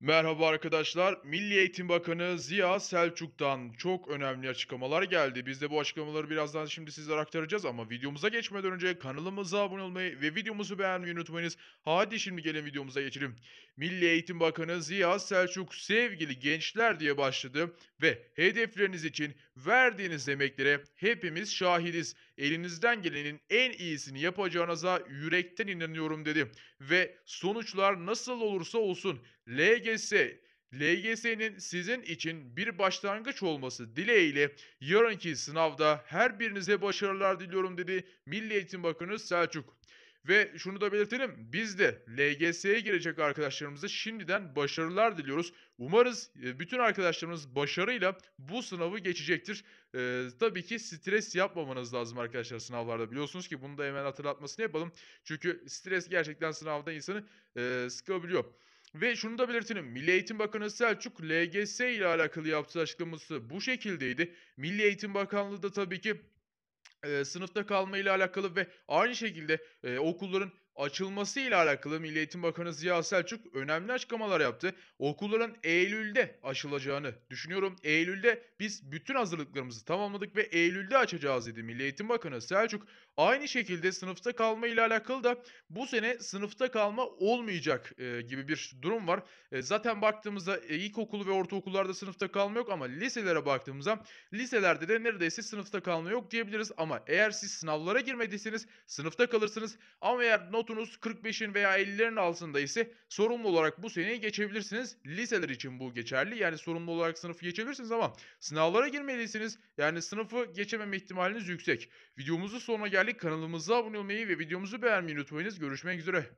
Merhaba arkadaşlar. Milli Eğitim Bakanı Ziya Selçuk'tan çok önemli açıklamalar geldi. Biz de bu açıklamaları birazdan şimdi sizlere aktaracağız ama videomuza geçmeden önce kanalımıza abone olmayı ve videomuzu beğenmeyi unutmayınız. Hadi şimdi gelin videomuza geçelim. Milli Eğitim Bakanı Ziya Selçuk sevgili gençler diye başladı ve hedefleriniz için verdiğiniz emeklere hepimiz şahidiz. Elinizden gelenin en iyisini yapacağınıza yürekten inanıyorum dedi. Ve sonuçlar nasıl olursa olsun LGS LGS'nin sizin için bir başlangıç olması dileğiyle yarınki sınavda her birinize başarılar diliyorum dedi Milli Eğitim Bakanı Selçuk. Ve şunu da belirtelim. Biz de LGS'ye girecek arkadaşlarımıza şimdiden başarılar diliyoruz. Umarız e, bütün arkadaşlarımız başarıyla bu sınavı geçecektir. Ee, tabii ki stres yapmamanız lazım arkadaşlar sınavlarda. Biliyorsunuz ki bunu da hemen hatırlatmasını yapalım. Çünkü stres gerçekten sınavda insanı e, sıkabiliyor. Ve şunu da belirtelim. Milli Eğitim Bakanı Selçuk LGS ile alakalı yaptığı açıklaması bu şekildeydi. Milli Eğitim Bakanlığı da tabii ki e, sınıfta kalma ile alakalı ve aynı şekilde e, okulların açılması ile alakalı Milli Eğitim Bakanı Ziya Selçuk önemli açıklamalar yaptı. Okulların Eylül'de açılacağını düşünüyorum. Eylül'de biz bütün hazırlıklarımızı tamamladık ve Eylül'de açacağız dedi Milli Eğitim Bakanı Selçuk. Aynı şekilde sınıfta kalma ile alakalı da bu sene sınıfta kalma olmayacak e, gibi bir durum var. E, zaten baktığımızda e, ilkokulu ve ortaokullarda sınıfta kalma yok ama liselere baktığımızda liselerde de neredeyse sınıfta kalma yok diyebiliriz. Ama eğer siz sınavlara girmediyseniz sınıfta kalırsınız ama eğer not notunuz 45'in veya 50'lerin altında ise sorumlu olarak bu seneyi geçebilirsiniz. Liseler için bu geçerli. Yani sorumlu olarak sınıfı geçebilirsiniz ama sınavlara girmelisiniz. Yani sınıfı geçememe ihtimaliniz yüksek. Videomuzu sonuna geldik. Kanalımıza abone olmayı ve videomuzu beğenmeyi unutmayınız. Görüşmek üzere.